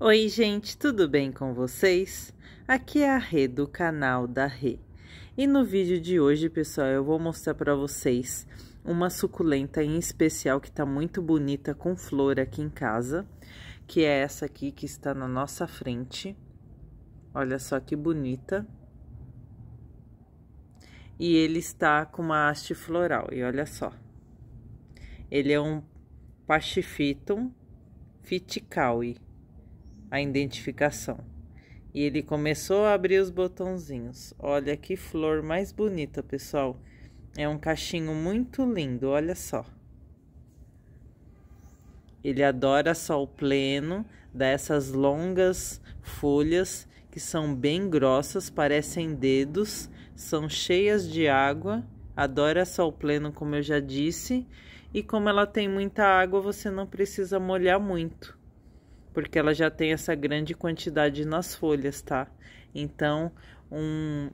Oi, gente, tudo bem com vocês? Aqui é a Rê do canal da Rê. E no vídeo de hoje, pessoal, eu vou mostrar para vocês uma suculenta em especial que tá muito bonita com flor aqui em casa, que é essa aqui que está na nossa frente. Olha só que bonita. E ele está com uma haste floral, e olha só. Ele é um Pachifitum fiticaui a identificação. E ele começou a abrir os botãozinhos. Olha que flor mais bonita, pessoal. É um cachinho muito lindo, olha só. Ele adora sol pleno, dá essas longas folhas que são bem grossas, parecem dedos, são cheias de água, adora sol pleno, como eu já disse, e como ela tem muita água, você não precisa molhar muito porque ela já tem essa grande quantidade nas folhas, tá? Então, um,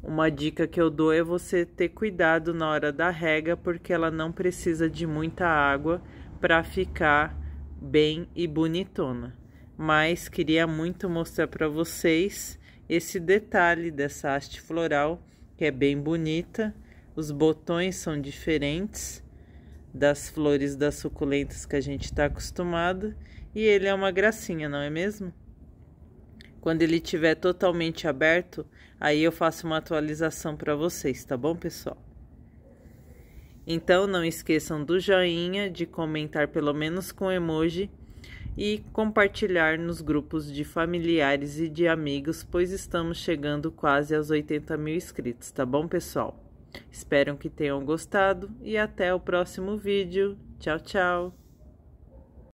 uma dica que eu dou é você ter cuidado na hora da rega, porque ela não precisa de muita água para ficar bem e bonitona. Mas queria muito mostrar para vocês esse detalhe dessa haste floral, que é bem bonita. Os botões são diferentes das flores das suculentas que a gente está acostumado e ele é uma gracinha, não é mesmo? Quando ele estiver totalmente aberto, aí eu faço uma atualização para vocês, tá bom, pessoal? Então não esqueçam do joinha, de comentar pelo menos com emoji e compartilhar nos grupos de familiares e de amigos, pois estamos chegando quase aos 80 mil inscritos, tá bom, pessoal? Espero que tenham gostado e até o próximo vídeo. Tchau, tchau!